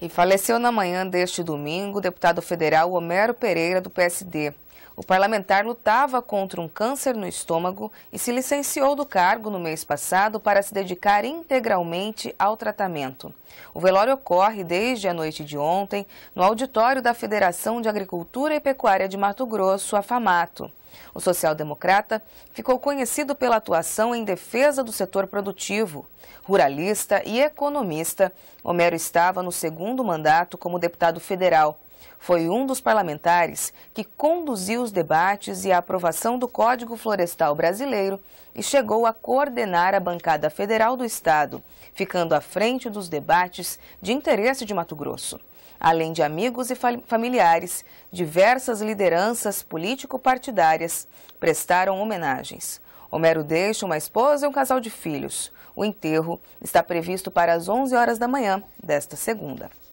E faleceu na manhã deste domingo o deputado federal Homero Pereira, do PSD. O parlamentar lutava contra um câncer no estômago e se licenciou do cargo no mês passado para se dedicar integralmente ao tratamento. O velório ocorre desde a noite de ontem no auditório da Federação de Agricultura e Pecuária de Mato Grosso, a FAMATO. O social-democrata ficou conhecido pela atuação em defesa do setor produtivo. Ruralista e economista, Homero estava no segundo mandato como deputado federal. Foi um dos parlamentares que conduziu os debates e a aprovação do Código Florestal Brasileiro e chegou a coordenar a bancada federal do Estado, ficando à frente dos debates de interesse de Mato Grosso. Além de amigos e familiares, diversas lideranças político-partidárias prestaram homenagens. Homero deixa uma esposa e um casal de filhos. O enterro está previsto para as 11 horas da manhã desta segunda.